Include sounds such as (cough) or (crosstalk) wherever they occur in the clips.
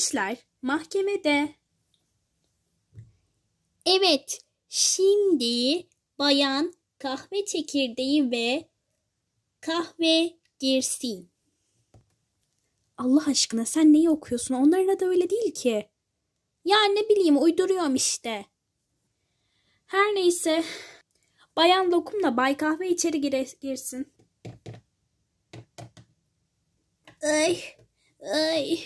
işler mahkemede. Evet, şimdi bayan kahve çekirdeği ve kahve girsin. Allah aşkına sen neyi okuyorsun? Onların adı öyle değil ki. Ya ne bileyim uyduruyorum işte. Her neyse. Bayan Lokum'la Bay Kahve içeri girsin. Ay, ay.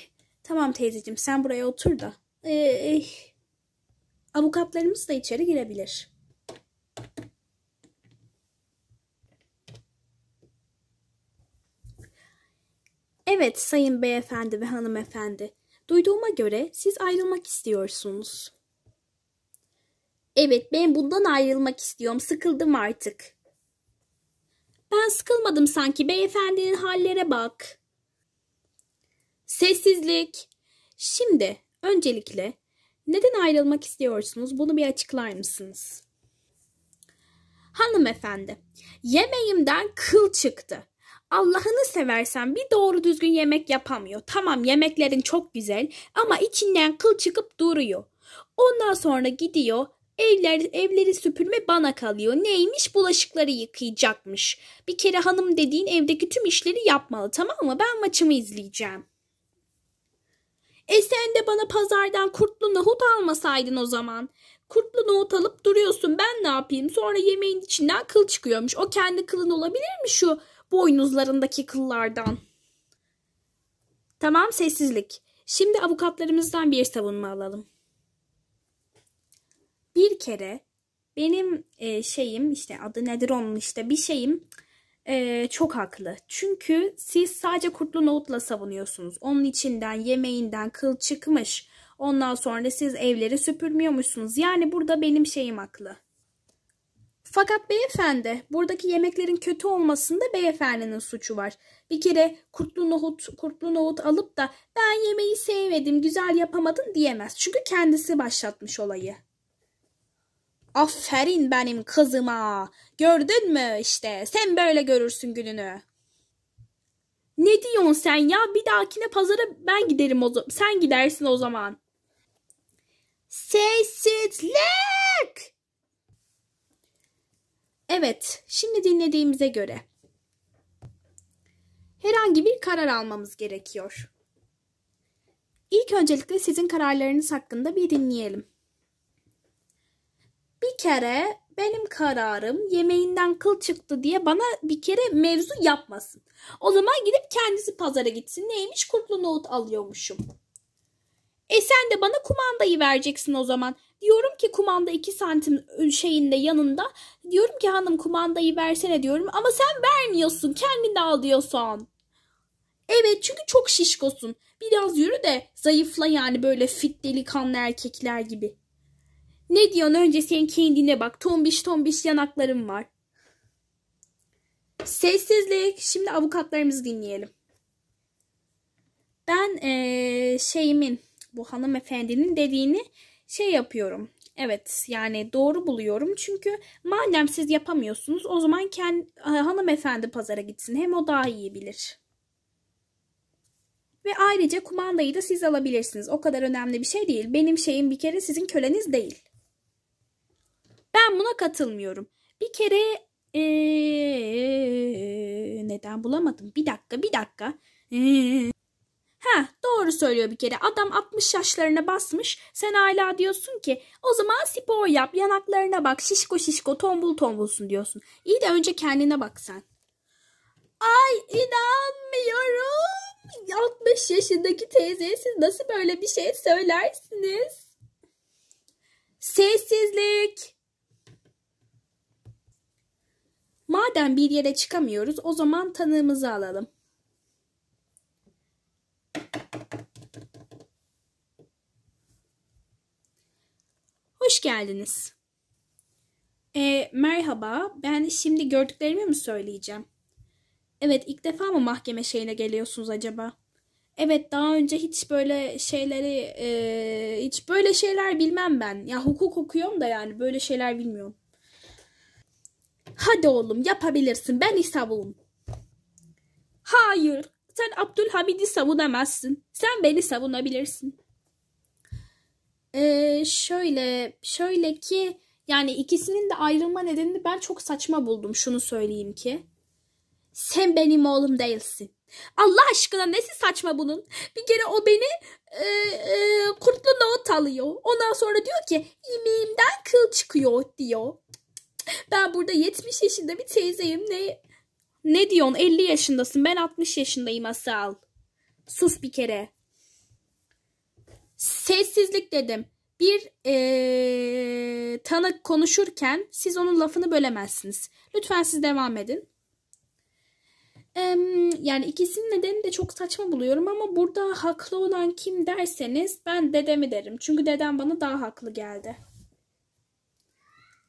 Tamam teyzeciğim sen buraya otur da. Ee, avukatlarımız da içeri girebilir. Evet sayın beyefendi ve hanımefendi. Duyduğuma göre siz ayrılmak istiyorsunuz. Evet ben bundan ayrılmak istiyorum. Sıkıldım artık. Ben sıkılmadım sanki. Beyefendinin hallere bak.'' Sessizlik. Şimdi öncelikle neden ayrılmak istiyorsunuz? Bunu bir açıklar mısınız? Hanımefendi, yemeğimden kıl çıktı. Allah'ını seversen bir doğru düzgün yemek yapamıyor. Tamam yemeklerin çok güzel ama içinden kıl çıkıp duruyor. Ondan sonra gidiyor evler evleri süpürme bana kalıyor. Neymiş? Bulaşıkları yıkayacakmış. Bir kere hanım dediğin evdeki tüm işleri yapmalı tamam mı? Ben maçımı izleyeceğim. E sen de bana pazardan kurtlu nohut almasaydın o zaman. Kurtlu nohut alıp duruyorsun ben ne yapayım? Sonra yemeğin içinden kıl çıkıyormuş. O kendi kılın olabilir mi şu boynuzlarındaki kıllardan? Tamam sessizlik. Şimdi avukatlarımızdan bir savunma alalım. Bir kere benim e, şeyim işte adı nedir onun işte bir şeyim ee, çok haklı. Çünkü siz sadece kurtlu nohutla savunuyorsunuz. Onun içinden, yemeğinden kıl çıkmış. Ondan sonra siz evleri süpürmüyormuşsunuz. Yani burada benim şeyim haklı. Fakat beyefendi, buradaki yemeklerin kötü olmasında beyefendinin suçu var. Bir kere kurtlu nohut, kurtlu nohut alıp da ben yemeği sevmedim, güzel yapamadın diyemez. Çünkü kendisi başlatmış olayı. Aferin benim kızıma. Gördün mü işte sen böyle görürsün gününü. Ne diyorsun sen ya? Bir dahakine pazara ben giderim o zaman. Sen gidersin o zaman. Sessizlik! Evet, şimdi dinlediğimize göre herhangi bir karar almamız gerekiyor. İlk öncelikle sizin kararlarınız hakkında bir dinleyelim bir kere benim kararım yemeğinden kıl çıktı diye bana bir kere mevzu yapmasın. O zaman gidip kendisi pazara gitsin. Neymiş kurtlu nohut alıyormuşum. E sen de bana kumandayı vereceksin o zaman. Diyorum ki kumanda 2 santim şeyinde yanında. Diyorum ki hanım kumandayı versene diyorum. Ama sen vermiyorsun. kendini de al diyorsun. Evet çünkü çok şişkosun. Biraz yürü de zayıfla yani böyle fit delikanlı erkekler gibi. Ne diyorsun önce sen kendine bak. Tombiş tombiş yanaklarım var. Sessizlik. Şimdi avukatlarımızı dinleyelim. Ben ee, şeyimin bu hanımefendinin dediğini şey yapıyorum. Evet yani doğru buluyorum çünkü madem siz yapamıyorsunuz o zaman kendi, e, hanımefendi pazara gitsin hem o daha iyi bilir. Ve ayrıca kumandayı da siz alabilirsiniz. O kadar önemli bir şey değil. Benim şeyim bir kere sizin köleniz değil. Ben buna katılmıyorum. Bir kere ee, neden bulamadım? Bir dakika, bir dakika. ha, doğru söylüyor bir kere. Adam 60 yaşlarına basmış. Sen hala diyorsun ki o zaman spor yap, yanaklarına bak, şişko şişko, tombul tombulsun diyorsun. İyi de önce kendine bak sen. Ay inanmıyorum. 60 yaşındaki teyzeye siz nasıl böyle bir şey söylersiniz? Sessizlik. Madem bir yere çıkamıyoruz o zaman tanığımızı alalım. Hoş geldiniz. E, merhaba, ben şimdi gördüklerimi mi söyleyeceğim? Evet, ilk defa mı mahkeme şeyine geliyorsunuz acaba? Evet, daha önce hiç böyle şeyleri, e, hiç böyle şeyler bilmem ben. Ya hukuk okuyorum da yani böyle şeyler bilmiyorum. Hadi oğlum yapabilirsin ben savun. Hayır sen Abdülhamid'i savunamazsın. Sen beni savunabilirsin. Ee, şöyle şöyle ki yani ikisinin de ayrılma nedenini ben çok saçma buldum şunu söyleyeyim ki. Sen benim oğlum değilsin. Allah aşkına nesi saçma bunun? Bir kere o beni e, e, kurtlu nohut alıyor. Ondan sonra diyor ki imiğimden kıl çıkıyor diyor. Ben burada 70 yaşında bir teyzeyim. Ne ne diyorsun? 50 yaşındasın. Ben 60 yaşındayım Asal. Sus bir kere. Sessizlik dedim. Bir ee, tanık konuşurken siz onun lafını bölemezsiniz. Lütfen siz devam edin. Yani ikisinin nedeni de çok saçma buluyorum ama burada haklı olan kim derseniz ben dedemi derim. Çünkü dedem bana daha haklı geldi.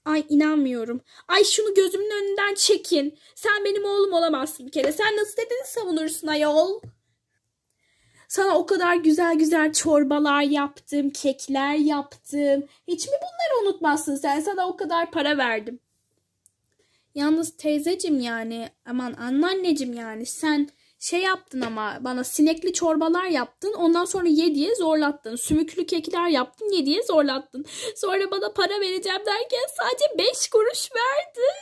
Ay inanmıyorum. Ay şunu gözümün önünden çekin. Sen benim oğlum olamazsın bir kere. Sen nasıl dediğini savunursun ayol. Sana o kadar güzel güzel çorbalar yaptım, kekler yaptım. Hiç mi bunları unutmazsın sen? Sana o kadar para verdim. Yalnız teyzecim yani, aman anneannecim yani sen şey yaptın ama bana sinekli çorbalar yaptın. Ondan sonra ye diye zorlattın. Sümüklü kekler yaptın ye diye zorlattın. Sonra bana para vereceğim derken sadece 5 kuruş verdin.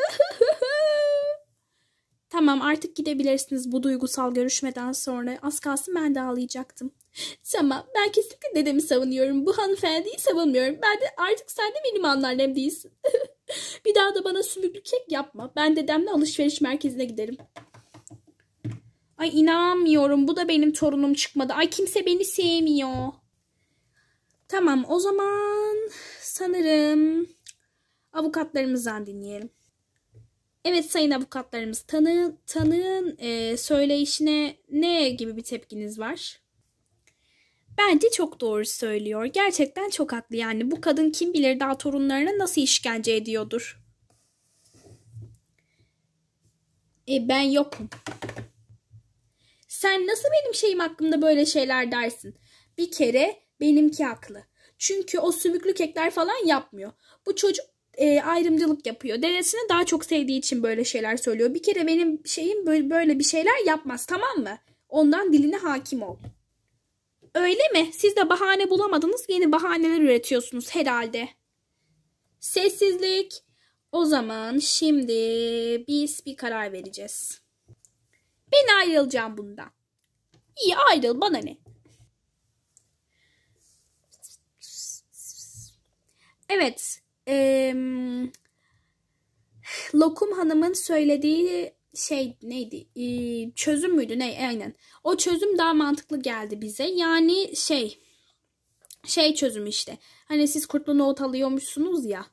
(laughs) tamam artık gidebilirsiniz bu duygusal görüşmeden sonra. Az kalsın ben de ağlayacaktım. Tamam ben kesinlikle dedemi savunuyorum. Bu hanımefendiyi savunmuyorum. Ben de artık sen de benim anneannem değilsin. (laughs) bir daha da bana sümüklü kek yapma. Ben dedemle alışveriş merkezine giderim. Ay inanmıyorum bu da benim torunum çıkmadı. Ay kimse beni sevmiyor. Tamam o zaman sanırım avukatlarımızdan dinleyelim. Evet sayın avukatlarımız tanı, tanığın e, söyleyişine ne gibi bir tepkiniz var? Bence çok doğru söylüyor. Gerçekten çok haklı yani. Bu kadın kim bilir daha torunlarına nasıl işkence ediyordur. E, ben yokum. Sen nasıl benim şeyim hakkında böyle şeyler dersin? Bir kere benimki haklı. Çünkü o sümüklü kekler falan yapmıyor. Bu çocuk e, ayrımcılık yapıyor. Dedesini daha çok sevdiği için böyle şeyler söylüyor. Bir kere benim şeyim böyle, bir şeyler yapmaz tamam mı? Ondan diline hakim ol. Öyle mi? Siz de bahane bulamadınız yeni bahaneler üretiyorsunuz herhalde. Sessizlik. O zaman şimdi biz bir karar vereceğiz. Ben ayrılacağım bundan. İyi ayrıl bana ne? Evet. Ee, Lokum Hanım'ın söylediği şey neydi? Ee, çözüm müydü? Ne? Aynen. O çözüm daha mantıklı geldi bize. Yani şey şey çözüm işte. Hani siz kurtlu nohut alıyormuşsunuz ya.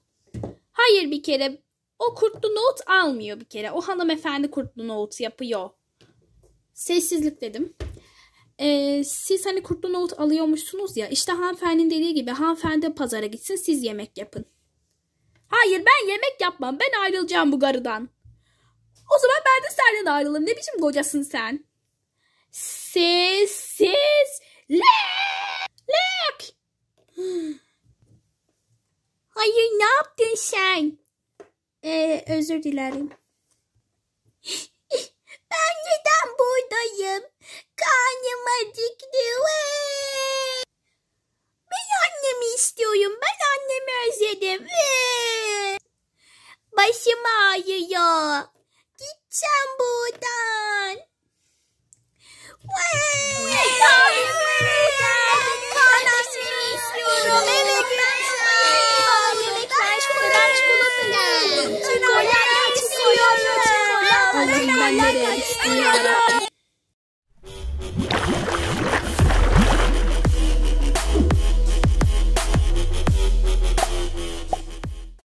Hayır bir kere o kurtlu nohut almıyor bir kere. O hanımefendi kurtlu nohut yapıyor sessizlik dedim. Ee, siz hani kurtlu nohut alıyormuşsunuz ya işte hanımefendinin dediği gibi hanımefendi pazara gitsin siz yemek yapın. Hayır ben yemek yapmam ben ayrılacağım bu garıdan. O zaman ben de senden ayrılırım ne biçim kocasın sen. Sessizlik. Hayır ne yaptın sen? Ee, özür dilerim. Ben neden buradayım? Karnım acıktı. Ben annemi istiyorum. Ben annemi özledim. Başım ağrıyor. Gideceğim buradan. Karnım istiyorum. Evet ben Unlimited Tiara.